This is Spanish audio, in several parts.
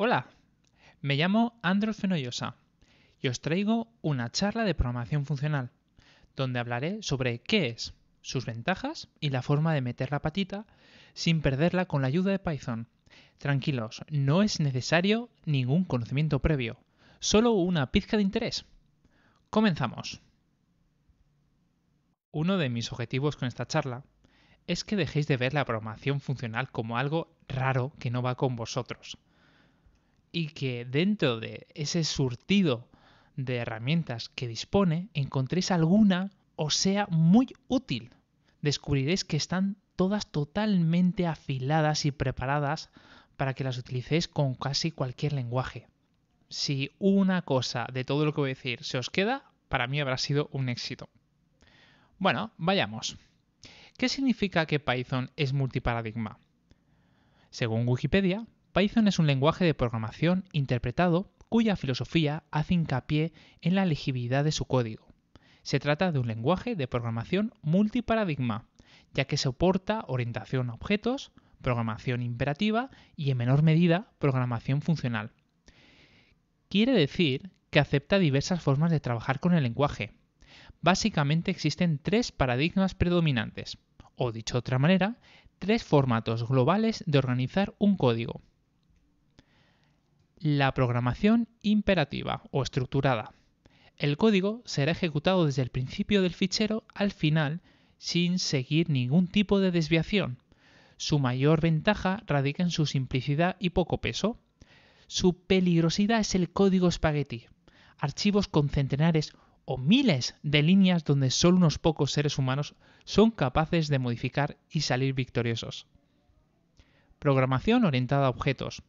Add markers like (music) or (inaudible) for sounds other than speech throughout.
Hola, me llamo Andros Fenoyosa y os traigo una charla de programación funcional, donde hablaré sobre qué es, sus ventajas y la forma de meter la patita sin perderla con la ayuda de Python. Tranquilos, no es necesario ningún conocimiento previo, solo una pizca de interés. Comenzamos. Uno de mis objetivos con esta charla es que dejéis de ver la programación funcional como algo raro que no va con vosotros y que dentro de ese surtido de herramientas que dispone encontréis alguna o sea muy útil. Descubriréis que están todas totalmente afiladas y preparadas para que las utilicéis con casi cualquier lenguaje. Si una cosa de todo lo que voy a decir se os queda, para mí habrá sido un éxito. Bueno, vayamos. ¿Qué significa que Python es multiparadigma? Según Wikipedia, Python es un lenguaje de programación interpretado cuya filosofía hace hincapié en la legibilidad de su código. Se trata de un lenguaje de programación multiparadigma, ya que soporta orientación a objetos, programación imperativa y en menor medida programación funcional. Quiere decir que acepta diversas formas de trabajar con el lenguaje. Básicamente existen tres paradigmas predominantes, o dicho de otra manera, tres formatos globales de organizar un código, la programación imperativa o estructurada. El código será ejecutado desde el principio del fichero al final sin seguir ningún tipo de desviación. Su mayor ventaja radica en su simplicidad y poco peso. Su peligrosidad es el código espagueti, archivos con centenares o miles de líneas donde solo unos pocos seres humanos son capaces de modificar y salir victoriosos. Programación orientada a objetos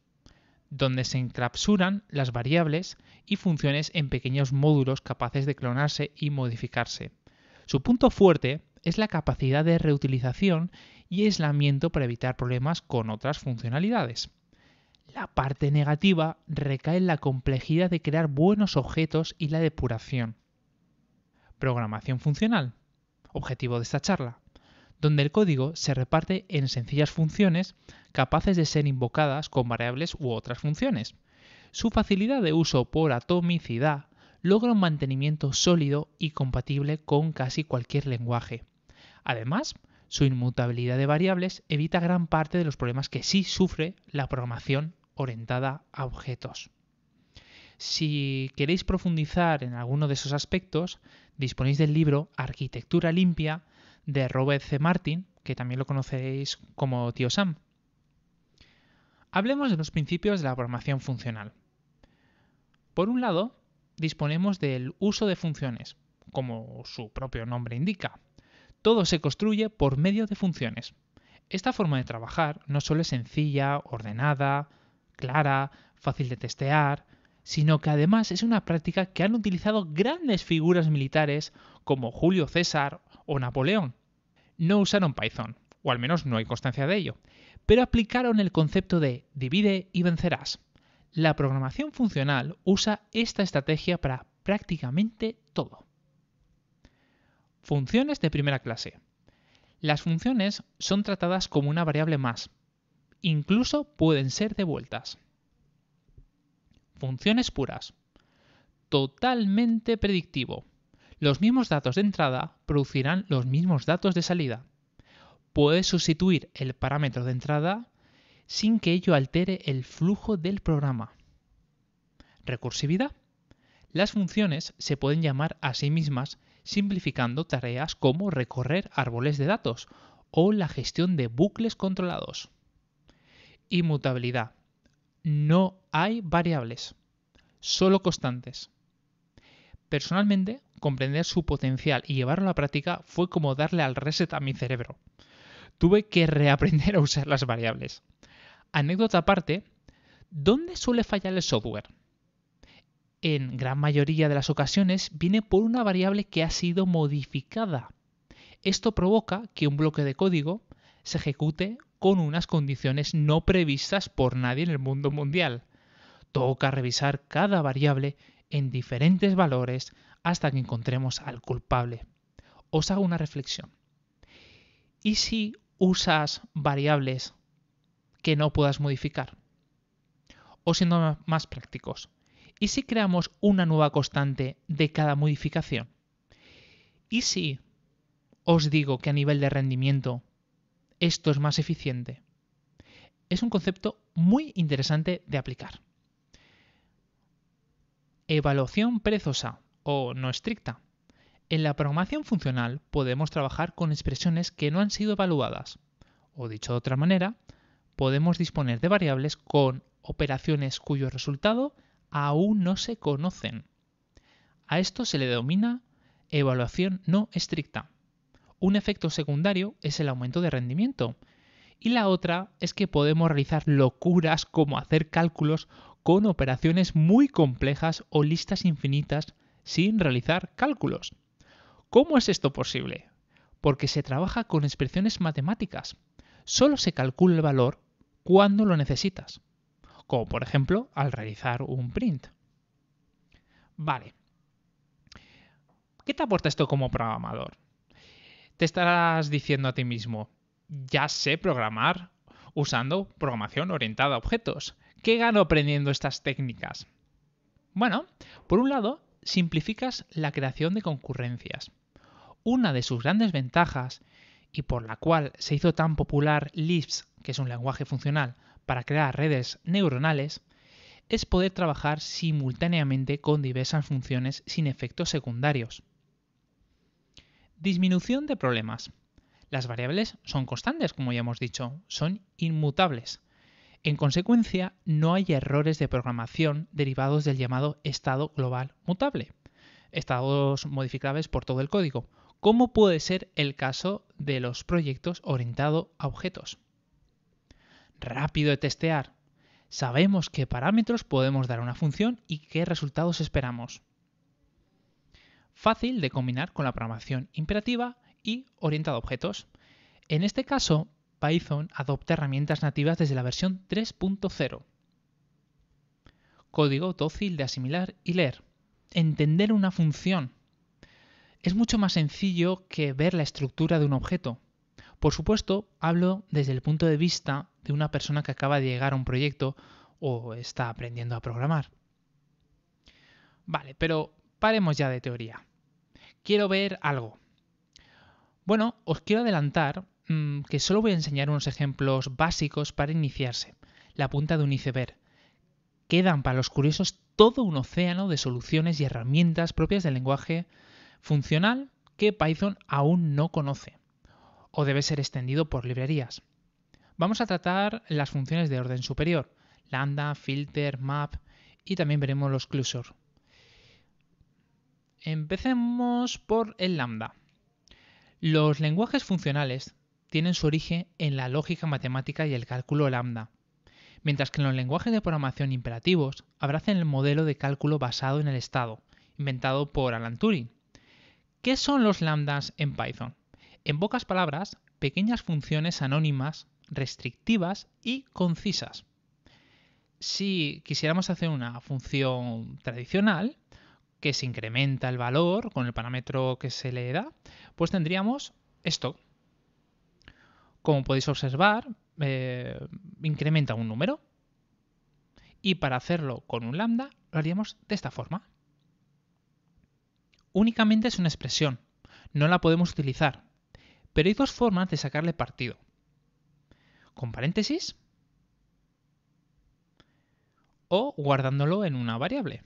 donde se encapsulan las variables y funciones en pequeños módulos capaces de clonarse y modificarse. Su punto fuerte es la capacidad de reutilización y aislamiento para evitar problemas con otras funcionalidades. La parte negativa recae en la complejidad de crear buenos objetos y la depuración. Programación funcional. Objetivo de esta charla donde el código se reparte en sencillas funciones capaces de ser invocadas con variables u otras funciones. Su facilidad de uso por atomicidad logra un mantenimiento sólido y compatible con casi cualquier lenguaje. Además, su inmutabilidad de variables evita gran parte de los problemas que sí sufre la programación orientada a objetos. Si queréis profundizar en alguno de esos aspectos, disponéis del libro Arquitectura limpia de Robert C. Martin, que también lo conocéis como Tío Sam. Hablemos de los principios de la programación funcional. Por un lado, disponemos del uso de funciones, como su propio nombre indica. Todo se construye por medio de funciones. Esta forma de trabajar no solo es sencilla, ordenada, clara, fácil de testear, sino que además es una práctica que han utilizado grandes figuras militares como Julio César o Napoleón. No usaron Python, o al menos no hay constancia de ello, pero aplicaron el concepto de divide y vencerás. La programación funcional usa esta estrategia para prácticamente todo. Funciones de primera clase. Las funciones son tratadas como una variable más. Incluso pueden ser devueltas. Funciones puras. Totalmente predictivo. Los mismos datos de entrada producirán los mismos datos de salida. Puedes sustituir el parámetro de entrada sin que ello altere el flujo del programa. Recursividad. Las funciones se pueden llamar a sí mismas simplificando tareas como recorrer árboles de datos o la gestión de bucles controlados. Inmutabilidad. No hay variables, solo constantes. Personalmente, comprender su potencial y llevarlo a la práctica fue como darle al reset a mi cerebro. Tuve que reaprender a usar las variables. Anécdota aparte, ¿dónde suele fallar el software? En gran mayoría de las ocasiones viene por una variable que ha sido modificada. Esto provoca que un bloque de código se ejecute con unas condiciones no previstas por nadie en el mundo mundial. Toca revisar cada variable en diferentes valores hasta que encontremos al culpable. Os hago una reflexión. ¿Y si usas variables que no puedas modificar? O siendo más prácticos, ¿y si creamos una nueva constante de cada modificación? ¿Y si os digo que a nivel de rendimiento esto es más eficiente? Es un concepto muy interesante de aplicar. Evaluación perezosa o no estricta. En la programación funcional podemos trabajar con expresiones que no han sido evaluadas, o dicho de otra manera, podemos disponer de variables con operaciones cuyo resultado aún no se conocen. A esto se le denomina evaluación no estricta. Un efecto secundario es el aumento de rendimiento, y la otra es que podemos realizar locuras como hacer cálculos con operaciones muy complejas o listas infinitas sin realizar cálculos. ¿Cómo es esto posible? Porque se trabaja con expresiones matemáticas. Solo se calcula el valor cuando lo necesitas, como por ejemplo al realizar un print. Vale. ¿Qué te aporta esto como programador? Te estarás diciendo a ti mismo, ya sé programar usando programación orientada a objetos. ¿Qué gano aprendiendo estas técnicas? Bueno, por un lado, simplificas la creación de concurrencias. Una de sus grandes ventajas, y por la cual se hizo tan popular Lisp, que es un lenguaje funcional para crear redes neuronales, es poder trabajar simultáneamente con diversas funciones sin efectos secundarios. Disminución de problemas. Las variables son constantes, como ya hemos dicho, son inmutables. En consecuencia, no hay errores de programación derivados del llamado estado global mutable, estados modificables por todo el código, como puede ser el caso de los proyectos orientados a objetos. Rápido de testear. Sabemos qué parámetros podemos dar a una función y qué resultados esperamos. Fácil de combinar con la programación imperativa y orientada a objetos. En este caso, Python adopta herramientas nativas desde la versión 3.0. Código dócil de asimilar y leer. Entender una función. Es mucho más sencillo que ver la estructura de un objeto. Por supuesto, hablo desde el punto de vista de una persona que acaba de llegar a un proyecto o está aprendiendo a programar. Vale, pero paremos ya de teoría. Quiero ver algo. Bueno, os quiero adelantar Mm, que solo voy a enseñar unos ejemplos básicos para iniciarse. La punta de un iceberg. Quedan para los curiosos todo un océano de soluciones y herramientas propias del lenguaje funcional que Python aún no conoce o debe ser extendido por librerías. Vamos a tratar las funciones de orden superior, lambda, filter, map y también veremos los clusor. Empecemos por el lambda. Los lenguajes funcionales tienen su origen en la lógica matemática y el cálculo lambda, mientras que en los lenguajes de programación imperativos abrazan el modelo de cálculo basado en el estado, inventado por Alan Turing. ¿Qué son los lambdas en Python? En pocas palabras, pequeñas funciones anónimas, restrictivas y concisas. Si quisiéramos hacer una función tradicional, que se incrementa el valor con el parámetro que se le da, pues tendríamos esto, como podéis observar, eh, incrementa un número. Y para hacerlo con un lambda, lo haríamos de esta forma. Únicamente es una expresión, no la podemos utilizar, pero hay dos formas de sacarle partido. Con paréntesis o guardándolo en una variable.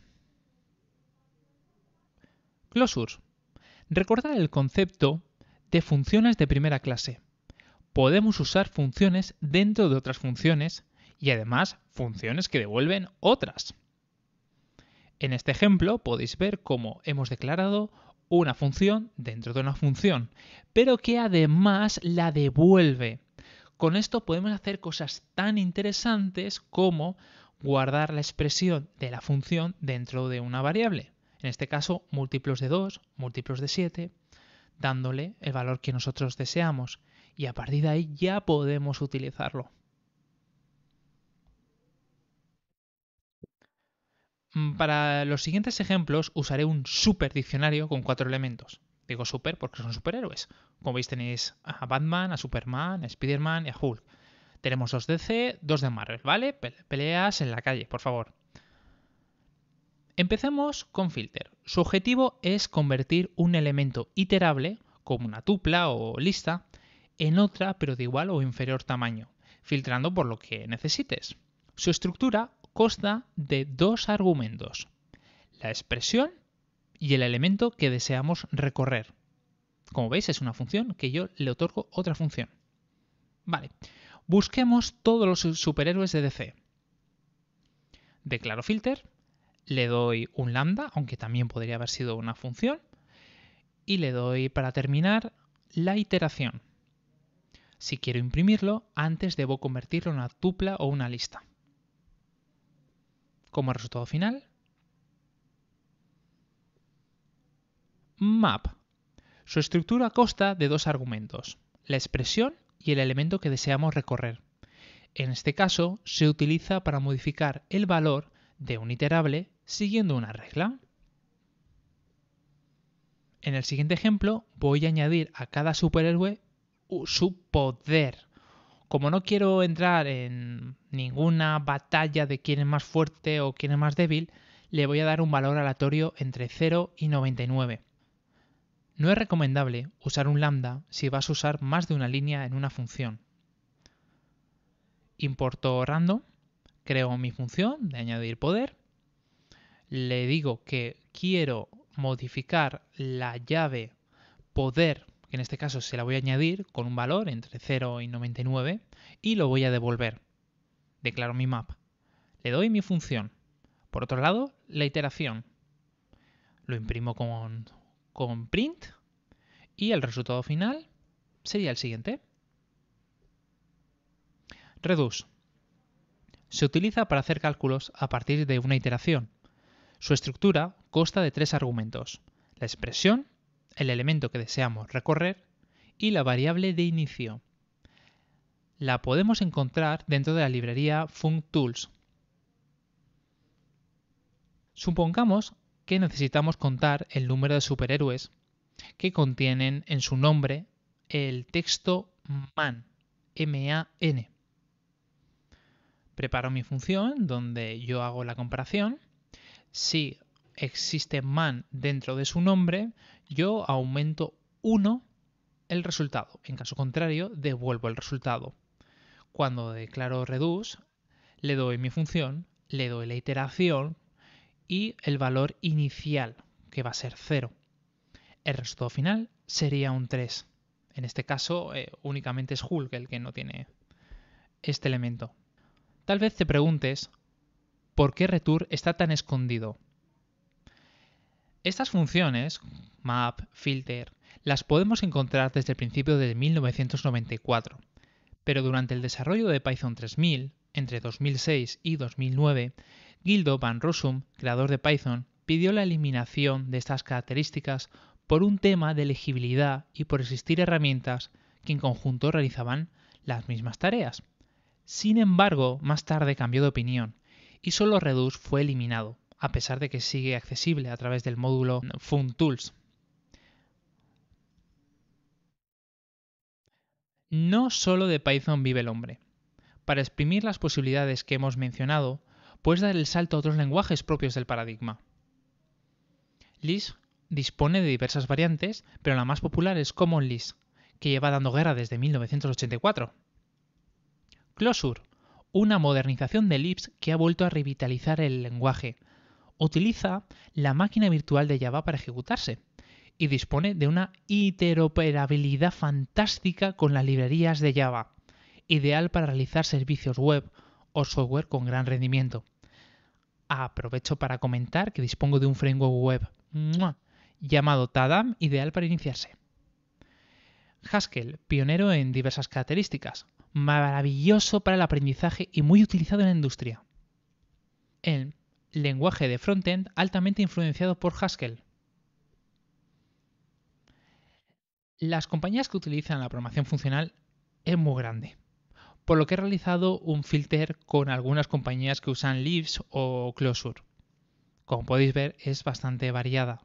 Closure. Recordar el concepto de funciones de primera clase podemos usar funciones dentro de otras funciones y además funciones que devuelven otras. En este ejemplo podéis ver cómo hemos declarado una función dentro de una función, pero que además la devuelve. Con esto podemos hacer cosas tan interesantes como guardar la expresión de la función dentro de una variable. En este caso, múltiplos de 2, múltiplos de 7, dándole el valor que nosotros deseamos y a partir de ahí ya podemos utilizarlo. Mm, para los siguientes ejemplos usaré un super diccionario con cuatro elementos. Digo super porque son superhéroes. Como veis tenéis a Batman, a Superman, a Spiderman y a Hulk. Tenemos dos DC, dos de Marvel, ¿vale? Peleas en la calle, por favor. Empecemos con filter. Su objetivo es convertir un elemento iterable, como una tupla o lista, en otra pero de igual o inferior tamaño, filtrando por lo que necesites. Su estructura consta de dos argumentos, la expresión y el elemento que deseamos recorrer. Como veis es una función que yo le otorgo otra función. Vale, busquemos todos los superhéroes de DC. Declaro filter, le doy un lambda, aunque también podría haber sido una función, y le doy para terminar la iteración. Si quiero imprimirlo, antes debo convertirlo en una tupla o una lista. Como resultado final, map. Su estructura consta de dos argumentos, la expresión y el elemento que deseamos recorrer. En este caso, se utiliza para modificar el valor de un iterable siguiendo una regla. En el siguiente ejemplo, voy a añadir a cada superhéroe su poder. Como no quiero entrar en ninguna batalla de quién es más fuerte o quién es más débil, le voy a dar un valor aleatorio entre 0 y 99. No es recomendable usar un lambda si vas a usar más de una línea en una función. Importo random, creo mi función de añadir poder, le digo que quiero modificar la llave poder en este caso se la voy a añadir con un valor entre 0 y 99 y lo voy a devolver. Declaro mi map. Le doy mi función. Por otro lado, la iteración. Lo imprimo con, con print y el resultado final sería el siguiente. Reduce. Se utiliza para hacer cálculos a partir de una iteración. Su estructura consta de tres argumentos, la expresión, el elemento que deseamos recorrer y la variable de inicio. La podemos encontrar dentro de la librería functools. Supongamos que necesitamos contar el número de superhéroes que contienen en su nombre el texto man, m n Preparo mi función donde yo hago la comparación. Si existe man dentro de su nombre, yo aumento 1 el resultado. En caso contrario, devuelvo el resultado. Cuando declaro reduce, le doy mi función, le doy la iteración y el valor inicial, que va a ser 0. El resultado final sería un 3. En este caso, eh, únicamente es Hulk el que no tiene este elemento. Tal vez te preguntes por qué Retour está tan escondido. Estas funciones, map, filter, las podemos encontrar desde el principio de 1994, pero durante el desarrollo de Python 3000, entre 2006 y 2009, Gildo van Rossum, creador de Python, pidió la eliminación de estas características por un tema de legibilidad y por existir herramientas que en conjunto realizaban las mismas tareas. Sin embargo, más tarde cambió de opinión y solo reduce fue eliminado, a pesar de que sigue accesible a través del módulo FunTools. No solo de Python vive el hombre. Para exprimir las posibilidades que hemos mencionado, puedes dar el salto a otros lenguajes propios del paradigma. Lisp dispone de diversas variantes, pero la más popular es Common Lisp, que lleva dando guerra desde 1984. Closure, una modernización de Lisp que ha vuelto a revitalizar el lenguaje, utiliza la máquina virtual de Java para ejecutarse y dispone de una interoperabilidad fantástica con las librerías de Java, ideal para realizar servicios web o software con gran rendimiento. Aprovecho para comentar que dispongo de un framework web llamado Tadam, ideal para iniciarse. Haskell, pionero en diversas características, maravilloso para el aprendizaje y muy utilizado en la industria. El lenguaje de frontend altamente influenciado por Haskell. Las compañías que utilizan la programación funcional es muy grande, por lo que he realizado un filter con algunas compañías que usan Leaves o Closure. Como podéis ver, es bastante variada.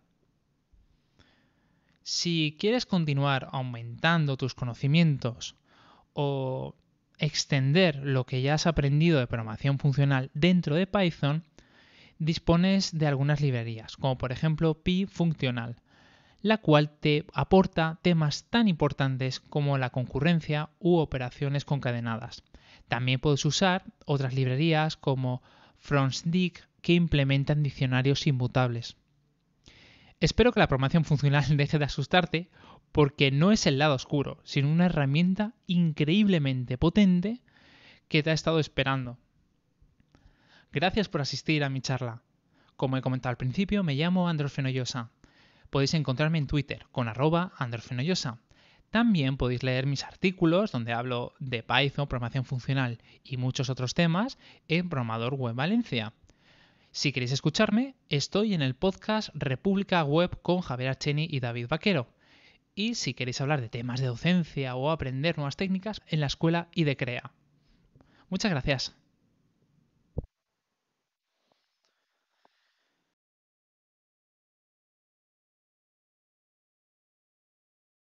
Si quieres continuar aumentando tus conocimientos o extender lo que ya has aprendido de programación funcional dentro de Python, dispones de algunas librerías, como por ejemplo Pi Funcional, la cual te aporta temas tan importantes como la concurrencia u operaciones concadenadas. También puedes usar otras librerías como FrontsDig que implementan diccionarios inmutables. Espero que la programación funcional (laughs) deje de asustarte porque no es el lado oscuro, sino una herramienta increíblemente potente que te ha estado esperando Gracias por asistir a mi charla. Como he comentado al principio, me llamo Fenollosa. Podéis encontrarme en Twitter con arroba Fenollosa. También podéis leer mis artículos donde hablo de Python, programación funcional y muchos otros temas en Programador Web Valencia. Si queréis escucharme, estoy en el podcast República Web con Javier Archeni y David Vaquero. Y si queréis hablar de temas de docencia o aprender nuevas técnicas, en la escuela crea. Muchas gracias.